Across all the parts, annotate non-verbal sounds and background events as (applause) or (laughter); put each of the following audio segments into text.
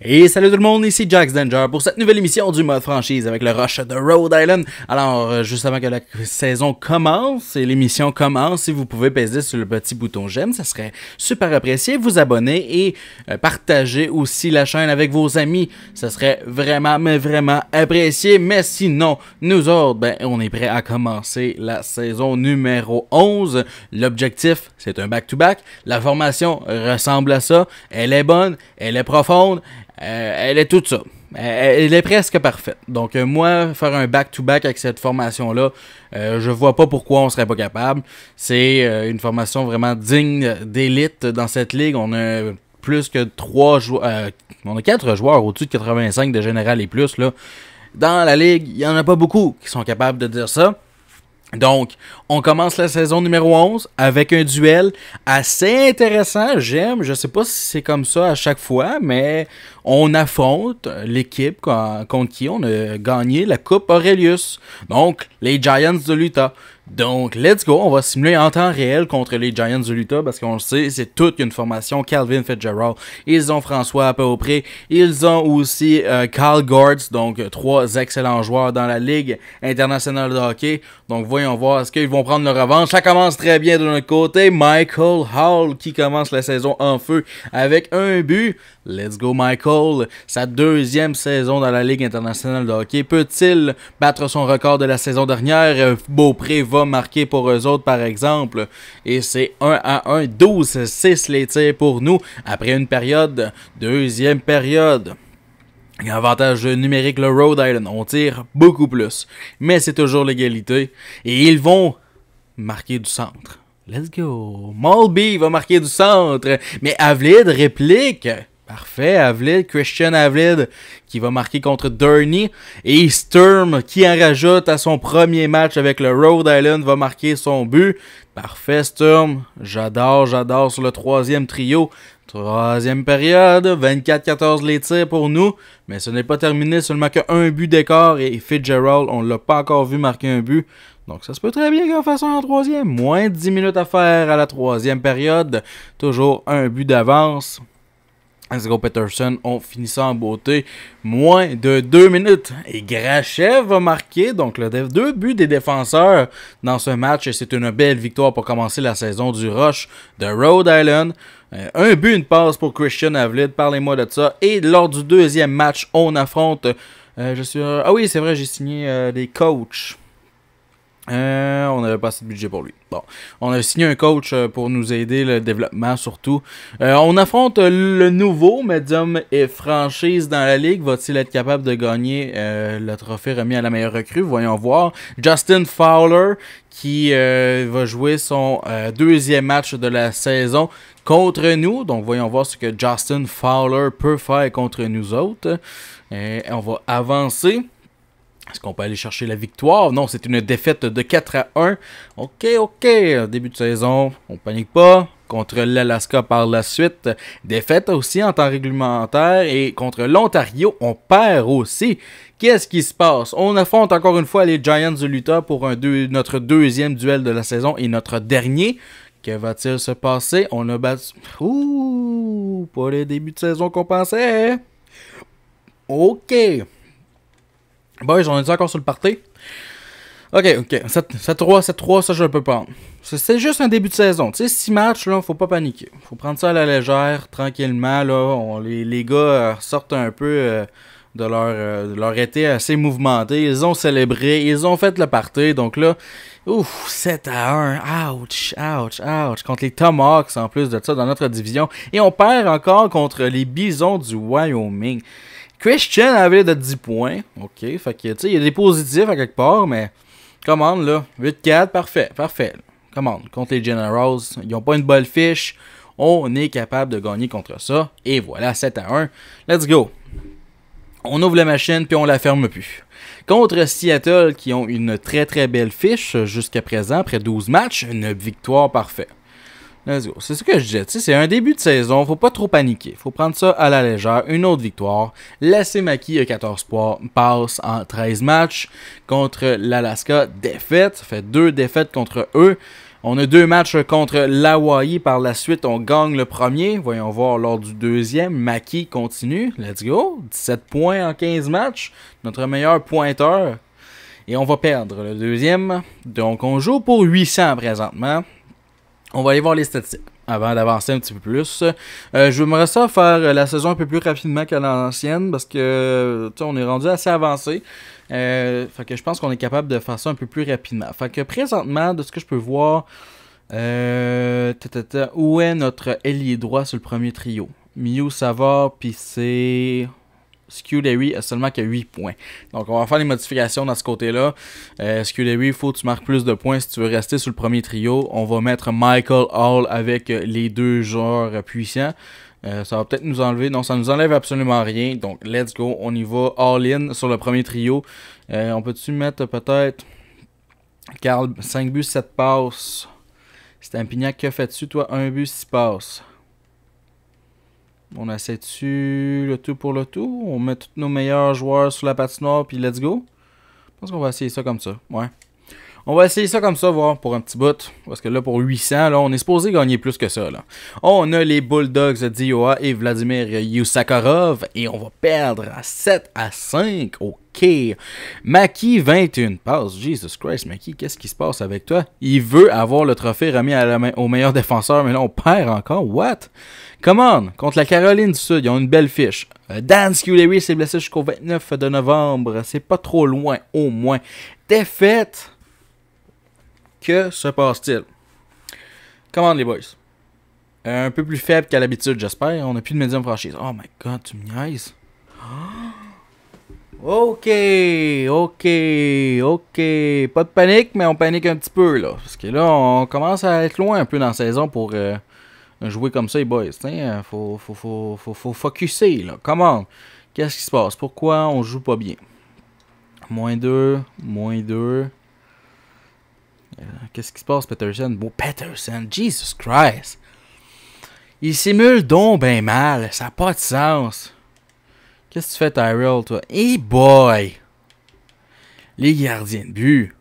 Et salut tout le monde, ici Jax Danger pour cette nouvelle émission du mode franchise avec le rush de Rhode Island. Alors, euh, juste avant que la saison commence et l'émission commence, si vous pouvez peser sur le petit bouton j'aime, ça serait super apprécié. Vous abonner et euh, partager aussi la chaîne avec vos amis, ça serait vraiment, mais vraiment apprécié. Mais sinon, nous autres, ben, on est prêt à commencer la saison numéro 11. L'objectif, c'est un back to -back. La formation ressemble à ça. Elle est bonne, elle est profonde. Euh, elle est toute ça. Elle, est presque parfaite. Donc, euh, moi, faire un back-to-back avec cette formation-là, euh, je vois pas pourquoi on serait pas capable. C'est une formation vraiment digne d'élite dans cette ligue. On a plus que 3 joueurs. on a quatre joueurs au-dessus de 85 de général et plus. Là. Dans la ligue, il y en a pas beaucoup qui sont capables de dire ça. Donc, on commence la saison numéro 11 avec un duel assez intéressant. J'aime, je sais pas si c'est comme ça à chaque fois, mais on affronte l'équipe contre qui on a gagné la Coupe Aurelius. Donc, les Giants de l'Utah. Donc, let's go, on va simuler en temps réel contre les Giants de l'Utah parce qu'on le sait, c'est toute une formation. Calvin Fitzgerald, ils ont François à peu près ils ont aussi euh, Kyle Carl Gortz, donc trois excellents joueurs dans la Ligue internationale de hockey. Donc, voyons voir, est-ce qu'ils vont prendre leur revanche? Ça commence très bien de notre côté. Michael Hall qui commence la saison en feu avec un but. Let's go, Michael. Sa deuxième saison dans la Ligue internationale de hockey. Peut-il battre son record de la saison dernière? Beaupré va marqué pour eux autres, par exemple. Et c'est 1 à 1, 12-6 les tirs pour nous après une période, deuxième période. Avantage numérique, le Rhode Island, on tire beaucoup plus. Mais c'est toujours l'égalité. Et ils vont marquer du centre. Let's go. Malby va marquer du centre. Mais Avlid réplique. Parfait, Avlid, Christian Avlid qui va marquer contre Derny et Sturm qui en rajoute à son premier match avec le Rhode Island va marquer son but. Parfait Sturm, j'adore, j'adore sur le troisième trio. Troisième période, 24-14 les tirs pour nous, mais ce n'est pas terminé, seulement qu'un but d'écart et Fitzgerald, on ne l'a pas encore vu marquer un but. Donc ça se peut très bien qu'on fasse un troisième, moins 10 minutes à faire à la troisième période, toujours un but d'avance go Peterson ont fini ça en beauté. Moins de deux minutes. Et Grachev a marqué donc deux buts des défenseurs dans ce match. Et C'est une belle victoire pour commencer la saison du Rush de Rhode Island. Euh, un but, une passe pour Christian Avlid. Parlez-moi de ça. Et lors du deuxième match, on affronte. Euh, je suis. Ah oui, c'est vrai, j'ai signé euh, des coachs. Euh, on n'avait pas assez de budget pour lui. Bon, on a signé un coach euh, pour nous aider le développement surtout. Euh, on affronte le nouveau médium et franchise dans la ligue. Va-t-il être capable de gagner le trophée remis à la meilleure recrue Voyons voir. Justin Fowler qui va jouer son deuxième match de la saison contre nous. Donc voyons voir ce que Justin Fowler peut faire contre nous autres. Et on va avancer. Est-ce qu'on peut aller chercher la victoire? Non, c'est une défaite de 4 à 1. OK, OK. Début de saison, on panique pas. Contre l'Alaska par la suite. Défaite aussi en temps réglementaire. Et contre l'Ontario, on perd aussi. Qu'est-ce qui se passe? On affronte encore une fois les Giants de l'Utah pour un notre deuxième duel de la saison et notre dernier. Que va-t-il se passer? On a battu. Ouh! Pas les débuts de saison qu'on pensait! OK! Boys, on est encore sur le party? Ok, ok. 7-3, 7-3, ça je peux pas. C'est juste un début de saison. Tu sais, 6 matchs, là, faut pas paniquer. Faut prendre ça à la légère, tranquillement. Là, les, gars euh, sortent un peu euh, de, leur, euh, leur, été assez mouvementé. Ils ont célébré, ils ont fait le party. Donc là, ouf, 7 à 1. Ouch, ouch, ouch. Contre les Tomahawks en plus de ça dans notre division. Et on perd encore contre les Bisons du Wyoming. Christian avait de 10 points. OK, fait tu sais, il y a des positifs à quelque part, mais commande, là. 8-4, parfait, parfait. Commande, contre les Generals, ils n'ont pas une bonne fiche. On est capable de gagner contre ça. Et voilà, 7 à 1. Let's go. On ouvre la machine, puis on la ferme plus. Contre Seattle, qui ont une très très belle fiche jusqu'à présent, après 12 matchs, une victoire parfaite. Let's C'est ce que je disais. C'est un début de saison. Faut pas trop paniquer. Faut prendre ça à la légère. Une autre victoire. Laissez Maki à 14 points. Passe en 13 matchs contre l'Alaska. Défaite. Ça fait deux défaites contre eux. On a deux matchs euh, contre l'Hawaii par la suite. On gagne le premier. Voyons voir lors du deuxième. Maki continue. Let's go. 17 points en 15 matchs. Notre meilleur pointeur. Et on va perdre le deuxième. Donc on joue pour 800 présentement. On va aller voir les statistiques avant d'avancer un petit peu plus. Euh, je voudrais ça faire la saison un peu plus rapidement que l'ancienne parce que on est rendu assez avancé. Euh, que je pense qu'on est capable de faire ça un peu plus rapidement. Fait que présentement, de ce que je peux voir, euh, où est notre ailier droit sur le premier trio? Mio Savard, puis c'est... Scudery a seulement que 8 points. Donc, on va faire les modifications dans ce côté-là. Euh, Scudery, il faut que tu marques plus de points si tu veux rester sur le premier trio. On va mettre Michael Hall avec les deux joueurs puissants. Euh, ça va peut-être nous enlever. Non, ça nous enlève absolument rien. Donc, let's go. On y va all-in sur le premier trio. Euh, on peut-tu mettre peut-être... Carl, 5 buts, 7 passes. Stampignac, que fais-tu, toi? 1 but, 6 passes. On essaie-tu le tout pour le tout? On met tous nos meilleurs joueurs sur la patinoire, puis let's go. Je pense qu'on va essayer ça comme ça. Ouais. On va essayer ça comme ça, voir, pour un petit bout. Parce que là, pour 800, là, on est supposé gagner plus que ça. On a les Bulldogs Dioa et Vladimir Yusakarov. Et on va perdre à 7 à 5. OK. Maki, 21 passes. Jesus Christ, Maki, qu'est-ce qui se passe avec toi? Il veut avoir le trophée remis à la, au meilleur défenseur, mais là, on perd encore. What? Come on, contre la Caroline du Sud, ils ont une belle fiche. Euh, Dan Scullery s'est blessé jusqu'au 29 de novembre. C'est pas trop loin, au moins. fait. Que se passe-t-il? Comment les boys? Euh, un peu plus faible qu'à l'habitude, j'espère. On n'a plus de médium franchise. Oh my god, tu me niaises. (gasps) Ok, ok, ok. Pas de panique, mais on panique un petit peu là. Parce que là, on commence à être loin un peu dans la saison pour euh, jouer comme ça, les boys. Il faut, faut, faut, faut, faut focusser, là. Comment? Qu'est-ce qui se passe? Pourquoi on joue pas bien? Moins 2, moins 2. Qu'est-ce qui se passe, Peterson? Bon, Peterson, Jesus Christ! Il simule donc ben mal, ça n'a pas de sens. Qu'est-ce que tu fais, Tyrell, toi? Hey boy! Les gardiens de but.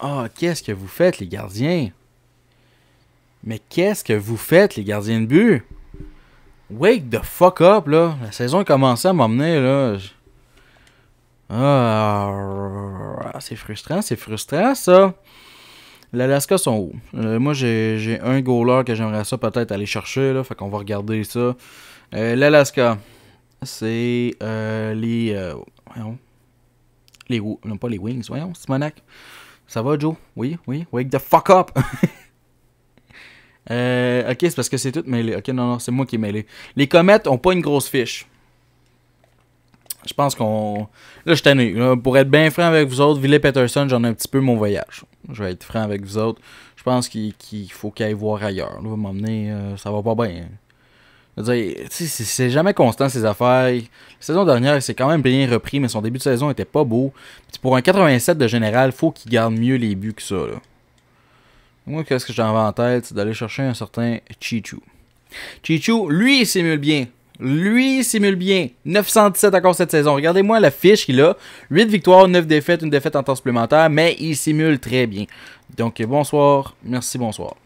Ah, qu'est-ce que vous faites, les gardiens? Mais qu'est-ce que vous faites, les gardiens de but? Wake the fuck up, là. La saison a commencé à m'emmener, là. Ah, c'est frustrant, c'est frustrant, ça. L'Alaska sont où? Euh, moi, j'ai un goaler que j'aimerais ça peut-être aller chercher, là. Fait qu'on va regarder ça. Euh, L'Alaska, c'est euh, les... Euh, voyons. Non, pas les Wings, voyons, Simonac. Ça va, Joe? Oui, oui. Wake the fuck up! (laughs) Euh, ok, c'est parce que c'est tout mêlé. Ok, non, non, c'est moi qui ai mêlé. Les comètes ont pas une grosse fiche. Je pense qu'on. Là, je tanné. Pour être bien franc avec vous autres, Ville Peterson, j'en ai un petit peu mon voyage. Je vais être franc avec vous autres. Je pense qu'il faut qu'il aille voir ailleurs. Là, va m'emmener. Euh, ça va pas bien. C'est jamais constant ces affaires. La saison dernière, c'est quand même bien repris, mais son début de saison était pas beau. pour un 87 de général, faut qu'il garde mieux les buts que ça. Là. Moi, qu'est-ce que j'avais en tête, c'est d'aller chercher un certain Chichu. Chichu, lui, il simule bien. Lui, il simule bien. 917 encore cette saison. Regardez-moi la fiche qu'il a. 8 victoires, 9 défaites, une défaite en temps supplémentaire, mais il simule très bien. Donc, bonsoir. Merci, bonsoir.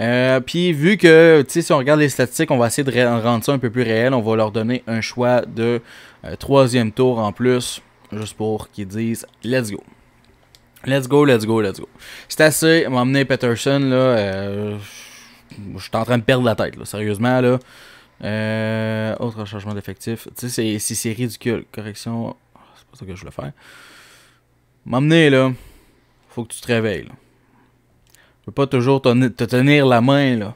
Euh, puis vu que, tu sais, si on regarde les statistiques, on va essayer de rendre ça un peu plus réel. On va leur donner un choix de euh, troisième tour en plus, juste pour qu'ils disent « Let's go ». Let's go, let's go, let's go. C'est assez. M'emmener Peterson, là. Euh, je suis en train de perdre la tête, là, sérieusement, là. Euh, autre changement d'effectif. Tu sais, c'est ridicule. Correction. C'est pas ça que je voulais faire. M'emmener, là. Faut que tu te réveilles, là. Je peux pas toujours te, tenir la main, là.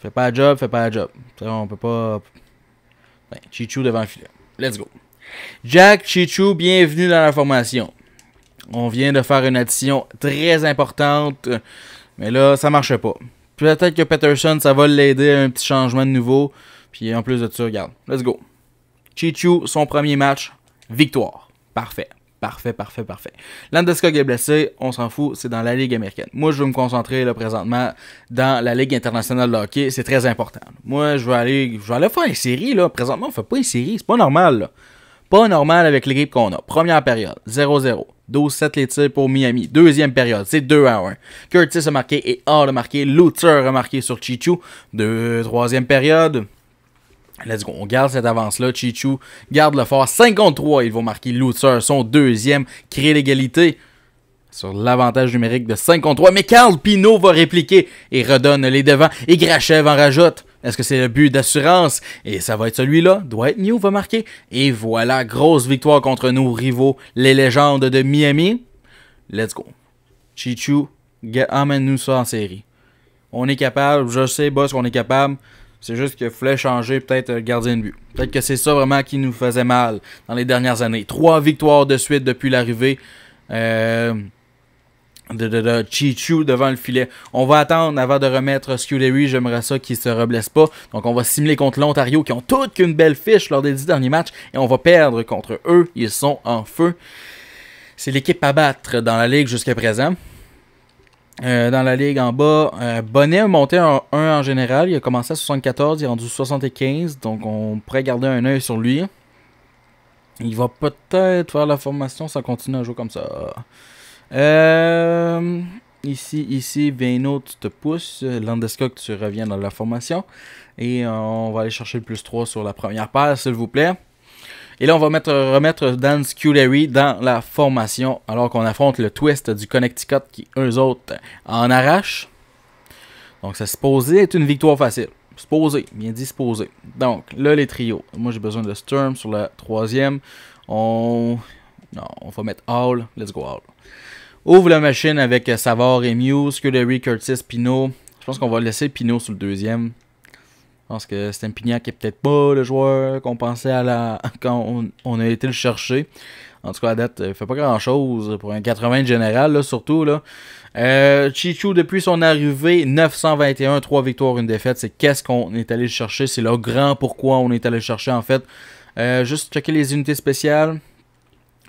Fais pas la job, fais pas la job. on peut pas. Ben, Chichu devant le filet. Let's go. Jack Chichu, bienvenue dans la formation. On vient de faire une addition très importante, mais là, ça marche pas. Peut-être que Peterson, ça va l'aider à un petit changement de nouveau. Puis en plus de ça, regarde, let's go. Chichu, son premier match, victoire. Parfait. Parfait, parfait, parfait. Landeskog est blessé, on s'en fout, c'est dans la Ligue américaine. Moi, je veux me concentrer présentement dans la Ligue internationale de hockey, c'est très important. Moi, je veux aller, je vais aller faire une série. là. Présentement, on fait pas une série. c'est pas normal, là pas normal avec l'équipe qu'on a. Première période, 0-0. 12-7 les tirs pour Miami. Deuxième période, c'est 2 1. Curtis a marqué et Hall a marqué. Luther a marqué sur Chichu. Deux, troisième période. Let's go. On garde cette avance-là. Chichu garde le fort. 5 3. Ils vont marquer Luther, son deuxième. crée l'égalité sur l'avantage numérique de 5 3. Mais Carl Pino va répliquer et redonne les devants. Et Grachev en rajoute. Est-ce que c'est le but d'assurance? Et ça va être celui-là. Doit être New va marquer. Et voilà, grosse victoire contre nos rivaux, les légendes de Miami. Let's go. Chichu, amène-nous ça en série. On est capable, je sais, boss, qu'on est capable. C'est juste que fallait changer peut-être euh, gardien de but. Peut-être que c'est ça vraiment qui nous faisait mal dans les dernières années. Trois victoires de suite depuis l'arrivée. Euh, de, devant le filet. On va attendre avant de remettre Scuderi. J'aimerais ça qu'il se reblesse pas. Donc, on va simuler contre l'Ontario qui ont toutes qu'une belle fiche lors des dix derniers matchs et on va perdre contre eux. Ils sont en feu. C'est l'équipe à battre dans la ligue jusqu'à présent. Euh, dans la ligue en bas, euh, Bonnet a monté en 1 en général. Il a commencé à 74, il est rendu 75. Donc, on pourrait garder un œil sur lui. Il va peut-être faire la formation. Ça continue à jouer comme ça. Euh, ici, ici, Veno, tu te pousses. Landeskog, tu reviens dans la formation. Et euh, on va aller chercher le plus 3 sur la première paire, s'il vous plaît. Et là, on va remettre Dan Scullery dans la formation, alors qu'on affronte le twist du Connecticut qui, eux autres, en arrache. Donc, ça se posait être une victoire facile. Supposé, bien disposé. Donc, là, les trios. Moi, j'ai besoin de Sturm sur la troisième. On... Non, on va mettre Hall. Let's go Hall. Ouvre la machine avec euh, Savard et Mew, Scudery, Curtis, Pinault. Je pense qu'on va laisser Pinot sur le deuxième. Je pense que Stempignac est peut-être pas le joueur qu'on pensait à la. (laughs) quand on, a été le chercher. En tout cas, la date, il fait pas grand-chose pour un 80 général, là, surtout. Là. Euh, Chichu, depuis son arrivée, 921, 3 victoires, 1 défaite. C'est qu'est-ce qu'on est allé le chercher C'est le grand pourquoi on est allé le chercher, en fait. Euh, juste checker les unités spéciales.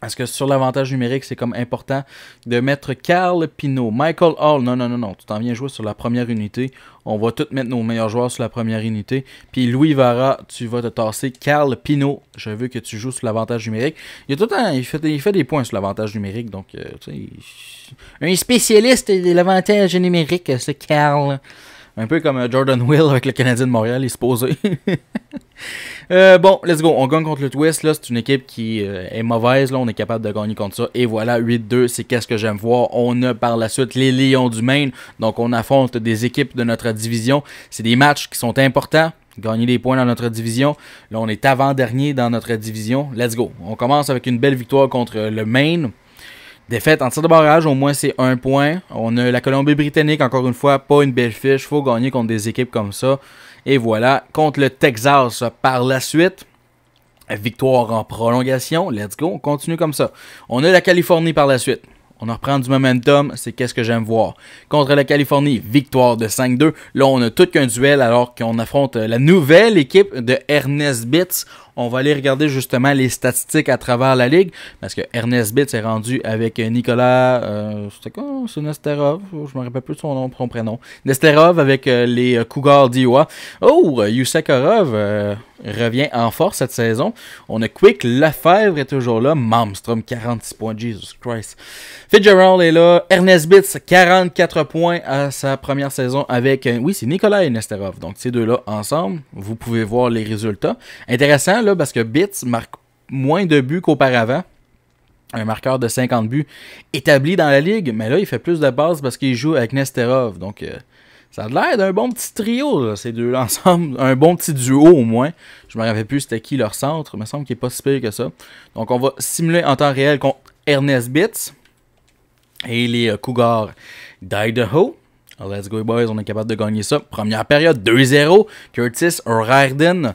Parce que sur l'avantage numérique, c'est comme important de mettre Carl Pino, Michael Hall. Non, non, non, non. Tu t'en viens jouer sur la première unité. On va tous mettre nos meilleurs joueurs sur la première unité. Puis Louis Vara, tu vas te tasser Carl Pino. Je veux que tu joues sur l'avantage numérique. Il, a tout un, il, fait, il fait des points sur l'avantage numérique. Donc, euh, tu sais, un spécialiste de l'avantage numérique, ce Carl. Un peu comme euh, Jordan (laughs) Will avec le Canadien de Montréal, il se posait. (laughs) Euh, bon, let's go. On gagne contre le Twist. Là, c'est une équipe qui euh, est mauvaise. Là, on est capable de gagner contre ça. Et voilà, 8-2, c'est qu'est-ce que j'aime voir. On a par la suite les Lions du Maine. Donc, on affronte des équipes de notre division. C'est des matchs qui sont importants gagner des points dans notre division. Là, on est avant-dernier dans notre division. Let's go. On commence avec une belle victoire contre le Maine. Défaite en tir de barrage, au moins c'est un point. On a la Colombie-Britannique, encore une fois, pas une belle fiche. faut gagner contre des équipes comme ça. Et voilà, contre le Texas par la suite. Victoire en prolongation. Let's go, on continue comme ça. On a la Californie par la suite. On en reprend du momentum, c'est qu'est-ce que j'aime voir. Contre la Californie, victoire de 5-2. Là, on a tout qu'un duel alors qu'on affronte la nouvelle équipe de Ernest Bitts. On va aller regarder justement les statistiques à travers la ligue parce que Ernest Bitt est rendu avec Nicolas. Euh, c'était quoi C'est Nesterov. Oh, je me rappelle plus son nom, son prénom. Nesterov avec euh, les euh, Cougars d'Iowa. Oh, Yusekarov revient en force cette saison. On a Quick, Lefebvre est toujours là. Malmstrom, 46 points. Jesus Christ. Fitzgerald est là. Ernest Bitts, 44 points à sa première saison avec. oui, c'est Nicolas et Nesterov. Donc, ces deux-là ensemble. Vous pouvez voir les résultats. Intéressant, là parce que Bits marque moins de buts qu'auparavant. Un marqueur de 50 buts établi dans la ligue, mais là, il fait plus de bases parce qu'il joue avec Nesterov. Donc, euh, ça a l'air d'un bon petit trio, ces deux (laughs) ensemble. Un bon petit duo, au moins. Je me rappelle plus c'était qui leur centre. Il me semble qu'il n'est pas si pire que ça. Donc, on va simuler en temps réel contre Ernest Bits et les euh, Cougars d'Idaho. Let's go, boys, on est capable de gagner ça. Première période, 2-0. Curtis Rarden.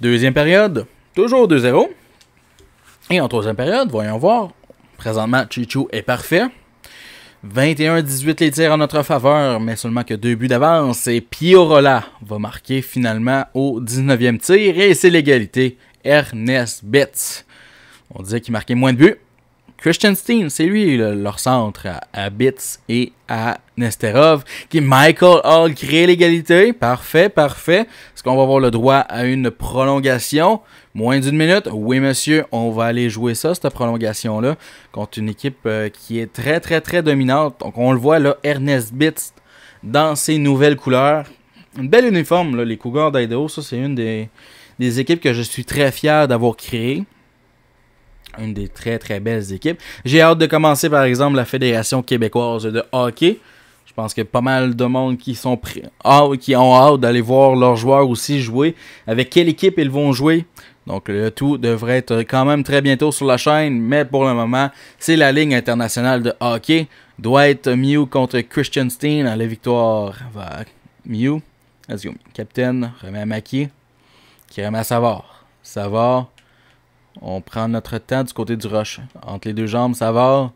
Deuxième période, toujours 2-0. Et en troisième période, voyons voir. Présentement, Chichu est parfait. 21-18 les tirs en notre faveur, mais seulement que deux buts d'avance. Et Piorola va marquer finalement au 19e tir. Et c'est l'égalité. Ernest Betts. On disait qu'il marquait moins de buts. Christian Steen, c'est lui leur centre à, Bits et à Nesterov, qui Michael Hall crée l'égalité. Parfait, parfait. Est-ce qu'on va avoir le droit à une prolongation? Moins d'une minute. Oui, monsieur, on va aller jouer ça, cette prolongation-là, contre une équipe euh, qui est très, très, très dominante. Donc, on le voit, là, Ernest Bits dans ses nouvelles couleurs. Une belle uniforme, là, les Cougars d'Idaho. Ça, c'est une des, équipes que je suis très fier d'avoir créées une des très très belles équipes. J'ai hâte de commencer par exemple la Fédération québécoise de hockey. Je pense que pas mal de monde qui sont ah, qui ont hâte d'aller voir leurs joueurs aussi jouer. Avec quelle équipe ils vont jouer donc le tout devrait être quand même très bientôt sur la chaîne, mais pour le moment, c'est la ligue internationale de hockey. Doit être Mew contre Christian Steen la victoire va Mew. Let's go. Captain remet qui remet à Savard. Savard on prend notre temps du côté du rush. Entre les deux jambes, ça ça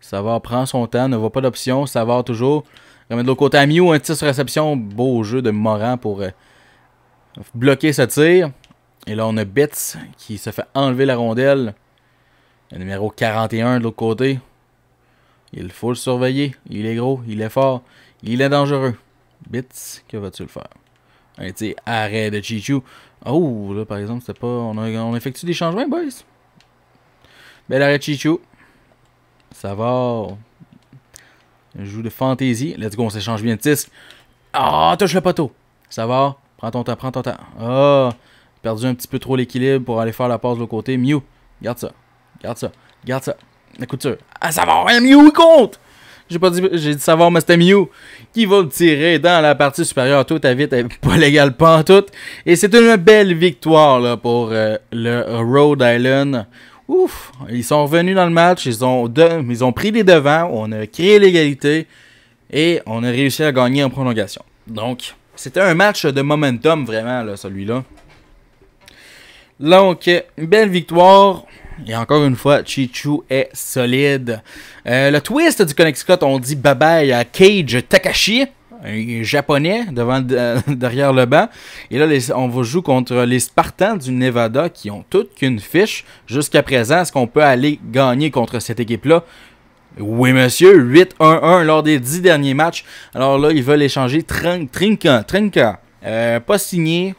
Savard prend son temps, ne voit pas d'option. Savard toujours. remettre de l'autre côté à un tir sur réception. Beau jeu de Morant pour euh, bloquer ce tir. Et là, on a Bits qui se fait enlever la rondelle. Le numéro 41 de l'autre côté. Il faut le surveiller. Il est gros, il est fort, il est dangereux. Bits, que vas-tu le faire? Un tir arrêt de Chichu. Oh, là, par exemple, c'est pas. On effectue on des changements, boys. Bel arrêt, Chichu. Ça va. Joue de fantaisie. Let's go, on s'échange bien de disque. Ah, touche le poteau. Ça va. Prends ton temps, prends ton temps. Ah, perdu un petit peu trop l'équilibre pour aller faire la passe de l'autre côté. Mew, garde ça. Garde ça. Garde ça. La couture. Ah, ça va, hein, Mew, il compte. J'ai pas dit, j'ai dit savoir, mais c'était Mew qui va le tirer dans la partie supérieure. Tout à vite, pas légal, pas en tout. Et c'est une belle victoire là, pour euh, le Rhode Island. Ouf, ils sont revenus dans le match, ils ont, ont pris les devants, on a créé l'égalité et on a réussi à gagner en prolongation. Donc, c'était un match de momentum vraiment, celui-là. Donc, une belle victoire. Et encore une fois, Chichu est solide. Euh, le twist du Connecticut, on dit bye bye à Cage Takashi, un japonais devant, (laughs) derrière le banc. Et là, on va jouer contre les Spartans du Nevada qui ont toutes qu'une fiche. Jusqu'à présent, est-ce qu'on peut aller gagner contre cette équipe-là? Oui, monsieur, 8-1-1 lors des 10 derniers matchs. Alors là, ils veulent échanger Trinca. Trinka. Euh, pas signé.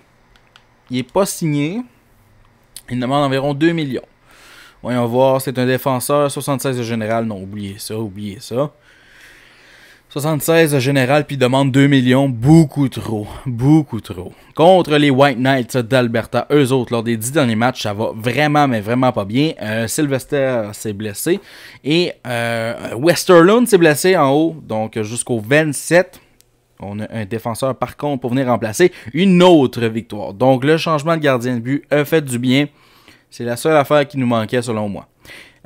Il est pas signé. Il demande environ 2 millions. Voyons voir, c'est un défenseur, 76 de général, non, oubliez ça, oubliez ça. 76 de général, puis demande 2 millions, beaucoup trop, beaucoup trop. Contre les White Knights d'Alberta, eux autres, lors des 10 derniers matchs, ça va vraiment, mais vraiment pas bien. Euh, Sylvester s'est blessé et euh, Westerlund s'est blessé en haut, donc jusqu'au 27. On a un défenseur par contre pour venir remplacer une autre victoire. Donc le changement de gardien de but a fait du bien. C'est la seule affaire qui nous manquait selon moi.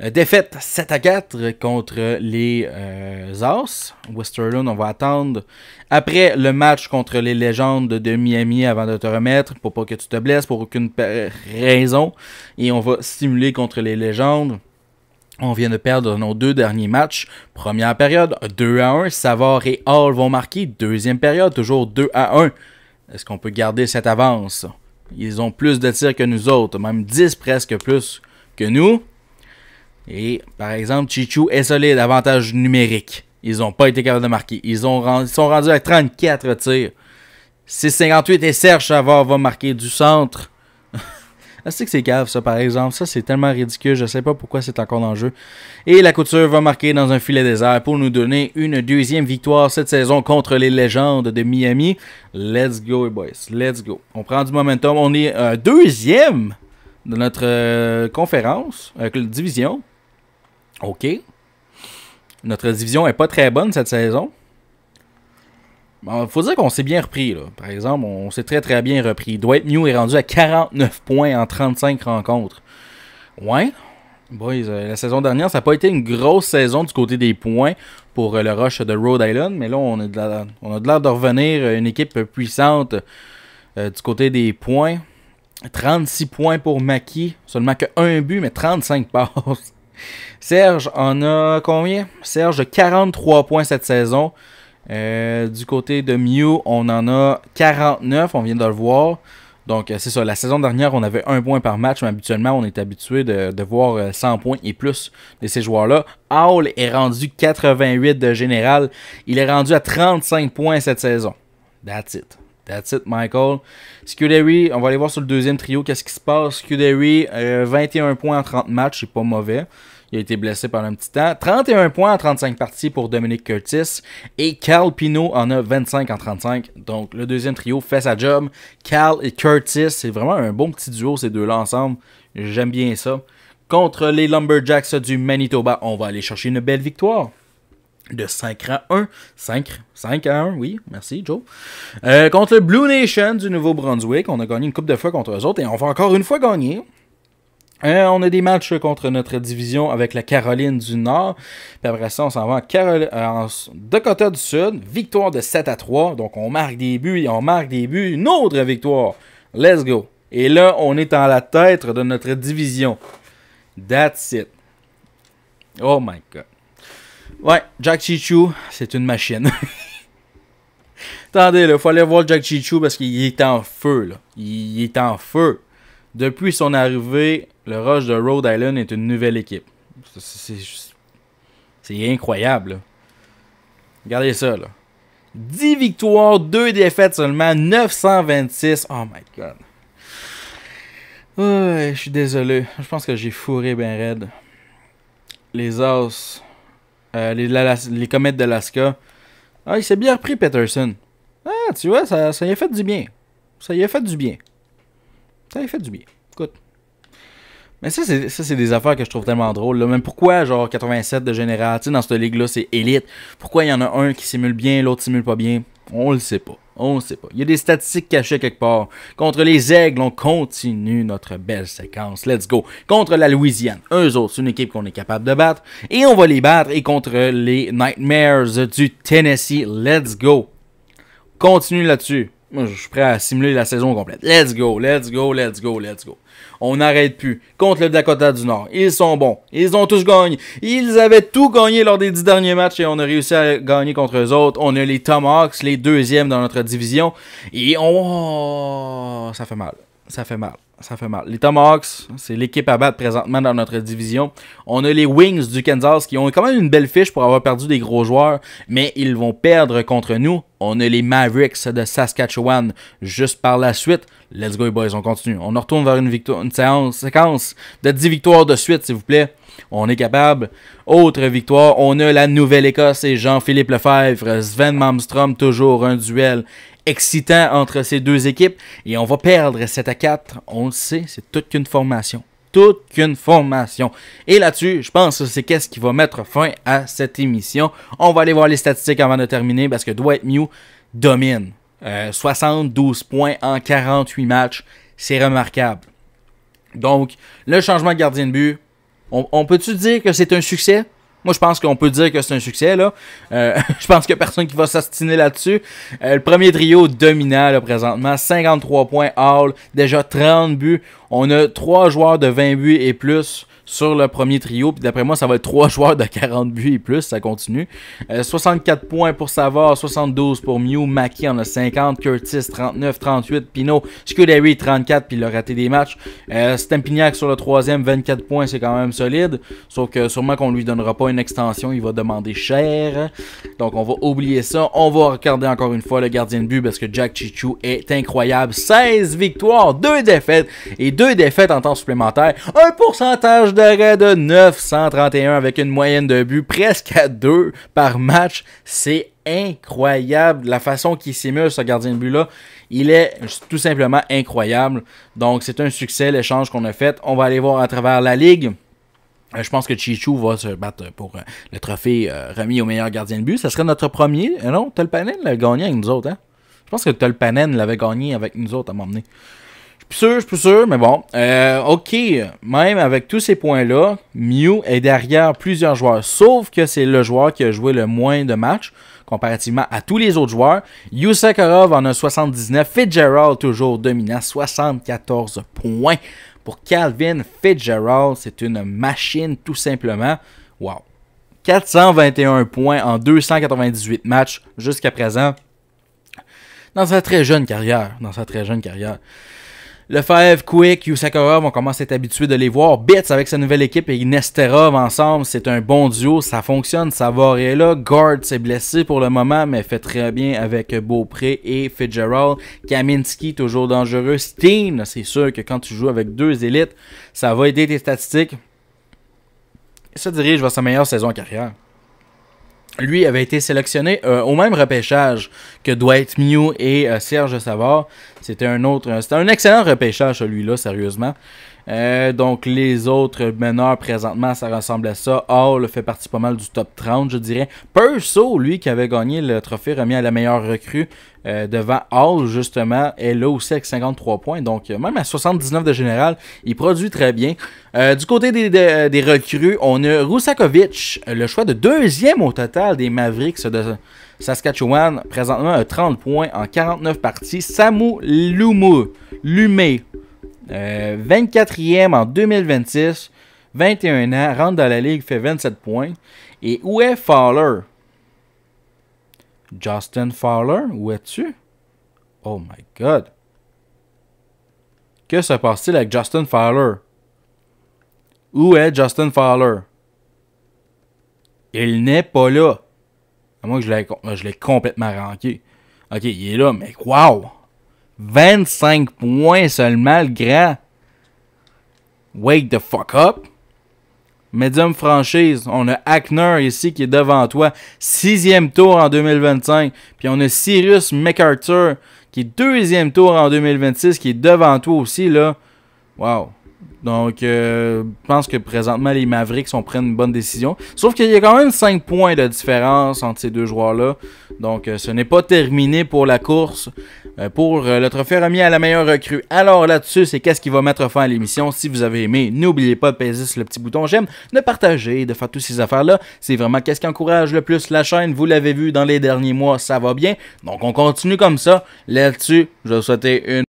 Euh, défaite 7 à 4 contre les OS. Euh, As. Westerlund, on va attendre après le match contre les légendes de Miami avant de te remettre pour pas que tu te blesses pour aucune raison. Et on va stimuler contre les légendes. On vient de perdre nos deux derniers matchs. Première période, 2 à 1. Savard et Hall vont marquer. Deuxième période, toujours 2 à 1. Est-ce qu'on peut garder cette avance? Ils ont plus de tirs que nous autres, même 10 presque plus que nous. Et par exemple, Chichu est solide, avantage numérique. Ils n'ont pas été capables de marquer. Ils, ont sont rendus à 34 tirs. 58 et Serge Savard va marquer du centre. Ah, c'est que c'est cave, ça, par exemple. Ça, c'est tellement ridicule. Je sais pas pourquoi c'est encore dans le jeu. Et la couture va marquer dans un filet désert pour nous donner une deuxième victoire cette saison contre les légendes de Miami. Let's go, boys. Let's go. On prend du momentum. On est euh, deuxième de notre euh, conférence euh, conférence, la division. OK. Notre division est pas très bonne cette saison. Il ben, faut dire qu'on s'est bien repris. Par exemple, on s'est très très bien repris. Dwight New est rendu à 49 points en 35 rencontres. Ouais. Boys, euh, la saison dernière, ça n'a pas été une grosse saison du côté des points pour euh, le rush de Rhode Island, mais là, on, a de l'air de revenir euh, une équipe puissante du côté des points. 36 points pour Maki, seulement que un but, mais 35 (laughs) passes. Serge en a combien Serge, 43 points cette saison. Euh, du côté de Mew, on en a 49, on vient de le voir. Donc, euh, c'est ça. La saison dernière, on avait un point par match, mais habituellement, on est habitué de, voir 100 euh, points et plus de ces joueurs-là. Hall est rendu 88 de général. Il est rendu à 35 points cette saison. That's it. That's it, Michael. Scuderi, on va aller voir sur le deuxième trio qu'est-ce qui se passe. Scuderi, 21 points en 30 matchs, c'est pas mauvais. Il a été blessé pendant un petit temps. 31 points en 35 parties pour Dominique Curtis. Et Cal Pino en a 25 en 35. Donc le deuxième trio fait sa job. Cal et Curtis, c'est vraiment un bon petit duo ces deux-là ensemble. J'aime bien ça. Contre les Lumberjacks du Manitoba, on va aller chercher une belle victoire de 5 à 1. 5, 5 à 1, oui, merci Joe. Euh, contre le Blue Nation du Nouveau-Brunswick, on a gagné une coupe de fois contre eux autres et on va encore une fois gagner. Euh, on a des matchs contre notre division avec la Caroline du Nord. Puis après ça, on s'en va en, euh, Dakota du Sud. Victoire de 7 à 3. Donc on marque des buts et on marque des buts. Une autre victoire. Let's go. Et là, on est en la tête de notre division. That's it. Oh my god. Ouais, Jack Chichu, c'est une machine. (laughs) Attendez, il faut aller voir Jack Chichu parce qu'il est en feu. Là. Il est en feu. Depuis son arrivée, le Rush de Rhode Island est une nouvelle équipe. C'est incroyable. Regardez ça, là. 10 victoires, 2 défaites seulement, 926. Oh my god. je suis désolé. Je pense que j'ai fourré ben raide. Les os. Euh, les, comètes d'Alaska. Ah, il s'est bien repris, Peterson. Ah, tu vois, ça, ça y a fait du bien. Ça y a fait du bien ça lui fait du bien. Écoute. Mais ça, c'est, des affaires que je trouve tellement drôles. Là. Même pourquoi, genre, 87 de général, tu sais, dans cette ligue-là, c'est élite. Pourquoi il y en a un qui simule bien, l'autre simule pas bien On le sait pas. On le sait pas. Il y a des statistiques cachées quelque part. Contre les Aigles, on continue notre belle séquence. Let's go. Contre la Louisiane, eux autres, c'est une équipe qu'on est capable de battre. Et on va les battre. Et contre les Nightmares du Tennessee, let's go. Continue là-dessus je suis prêt à simuler la saison complète. Let's go, let's go, let's go, let's go. On n'arrête plus. Contre le Dakota du Nord, ils sont bons. Ils ont tous gagné. Ils avaient tout gagné lors des dix derniers matchs et on a réussi à gagner contre eux autres. On a les Tomahawks, les deuxièmes dans notre division. Et on... Oh, ça fait mal ça fait mal. Ça fait mal. Les Tomahawks, c'est l'équipe à battre présentement dans notre division. On a les Wings du Kansas qui ont quand même une belle fiche pour avoir perdu des gros joueurs, mais ils vont perdre contre nous. On a les Mavericks de Saskatchewan juste par la suite. Let's go, boys, on continue. On retourne vers une, victoire, une séquence de 10 victoires de suite, s'il vous plaît. On est capable. Autre victoire, on a la Nouvelle-Écosse et Jean-Philippe Lefebvre, Sven Malmström, toujours un duel excitant entre ces deux équipes. Et on va perdre 7 à 4. On le sait, c'est toute qu'une formation. Toute qu'une formation. Et là-dessus, je pense que c'est qu'est-ce qui va mettre fin à cette émission. On va aller voir les statistiques avant de terminer parce que Dwight Mew domine. 72 euh, points en 48 matchs. C'est remarquable. Donc, le changement de gardien de but, on peut-tu dire que c'est un succès? Moi, je pense qu'on peut dire que c'est un succès. Là. Euh, (laughs) je pense qu'il n'y a personne qui va s'astiner là-dessus. Euh, le premier trio dominant présentement. 53 points Hall, déjà 30 buts. On a 3 joueurs de 20 buts et plus sur le premier trio. Puis d'après moi, ça va être trois (laughs) joueurs de 40 buts et plus, ça continue. 64 euh, points pour Savard, 72 pour Mew, Maki en a 50, Curtis 39, 38, Pino, Scuderi 34, puis il a raté des matchs. Euh, sur le troisième, 24 points, c'est quand même solide. Sauf que sûrement qu'on lui donnera pas une extension, il va demander cher. Donc on va oublier ça. On va regarder encore une fois le gardien de but parce que Jack Chichu est incroyable. 16 victoires, 2 défaites et 2 défaites en temps supplémentaire. Un pourcentage de de 931 avec une moyenne de but presque à 2 par match. C'est incroyable la façon qu'il simule ce gardien de but-là. Il est tout simplement incroyable. Donc c'est un succès l'échange qu'on a fait. On va aller voir à travers la ligue. Euh, je pense que Chichu va se battre pour euh, le trophée euh, remis au meilleur gardien de but. Ça serait notre premier. Non, Tolpanen l'a gagné avec nous autres. Hein? Je pense que Tolpanen l'avait gagné avec nous autres à un donné. Plus sûr, je suis plus sûr, mais bon. Euh, OK, même avec tous ces points-là, Mew est derrière plusieurs joueurs, sauf que c'est le joueur qui a joué le moins de matchs comparativement à tous les autres joueurs. Yusakarov en a 79, Fitzgerald toujours dominant, 74 points. Pour Calvin Fitzgerald, c'est une machine tout simplement. Wow. 421 points en 298 matchs jusqu'à présent dans sa très jeune carrière, dans sa très jeune carrière. Le Five Quick, Yusakarov, on commence à être habitué de les voir. Bits avec sa nouvelle équipe et Nesterov ensemble, c'est un bon duo, ça fonctionne, ça va et là. Guard s'est blessé pour le moment, mais fait très bien avec Beaupré et Fitzgerald. Kaminski, toujours dangereux. Steen, c'est sûr que quand tu joues avec deux élites, ça va aider tes statistiques. Et ça dirige vers sa meilleure saison en carrière lui avait été sélectionné euh, au même repêchage que Dwight Mew et euh, Serge Savard. C'était un autre. Euh, c'était un excellent repêchage, celui-là, sérieusement. Euh, donc les autres meneurs présentement, ça ressemble à ça. Hall fait partie pas mal du top 30, je dirais. Perso, lui qui avait gagné le trophée remis à la meilleure recrue euh, devant Hall, justement, est là aussi avec 53 points. Donc euh, même à 79 de général, il produit très bien. du côté des, recrues, on a Rusakovic, le choix de deuxième au total des Mavericks de Saskatchewan, présentement à 30 points en 49 parties. Samu Lumu, Lumé, 24e euh, en 2026, 21 ans, rentre dans la ligue, fait 27 points. Et où est Fowler? Justin Fowler, où es-tu? Oh my god. Que se passe-t-il avec Justin Fowler? Où est Justin Fowler? Il n'est pas là. Moi moins je l'ai complètement ranqué Ok, il est là, mais wow! 25 points seulement, le grand. Wake the fuck up. Medium franchise, on a Hackner ici qui est devant toi. Sixième tour en 2025. Puis on a Cyrus McArthur qui est deuxième tour en 2026 qui est devant toi aussi. là. Wow. Donc, euh, je pense que présentement, les Mavericks ont pris une bonne décision. Sauf qu'il y a quand même 5 points de différence entre ces deux joueurs-là. Donc, euh, ce n'est pas terminé pour la course. Euh, pour le trophée remis à la meilleure recrue. Alors là-dessus, c'est qu'est-ce qui va mettre fin à l'émission. Si vous avez aimé, n'oubliez pas de peser sur le petit bouton j'aime, de partager, de faire toutes ces affaires-là. C'est vraiment qu'est-ce qui encourage le plus la chaîne. Vous l'avez vu dans les derniers mois, ça va bien. Donc, on continue comme ça. Là-dessus, je vous souhaiter une...